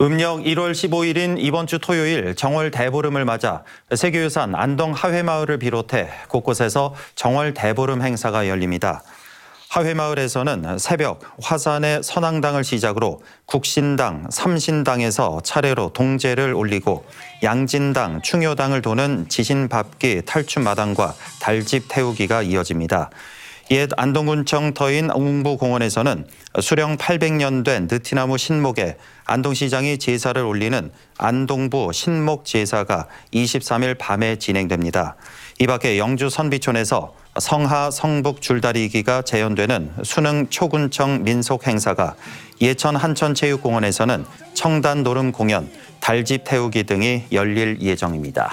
음력 1월 15일인 이번 주 토요일 정월 대보름을 맞아 세계유산 안동 하회마을을 비롯해 곳곳에서 정월 대보름 행사가 열립니다. 하회마을에서는 새벽 화산의 선앙당을 시작으로 국신당, 삼신당에서 차례로 동제를 올리고 양진당, 충효당을 도는 지신밥기 탈춤마당과 달집 태우기가 이어집니다. 옛 안동군청 터인 웅부공원에서는 수령 800년 된 느티나무 신목에 안동시장이 제사를 올리는 안동부 신목 제사가 23일 밤에 진행됩니다. 이 밖에 영주 선비촌에서 성하 성북 줄다리기가 재현되는 수능 초군청 민속 행사가 예천 한천체육공원에서는 청단 노름 공연, 달집 태우기 등이 열릴 예정입니다.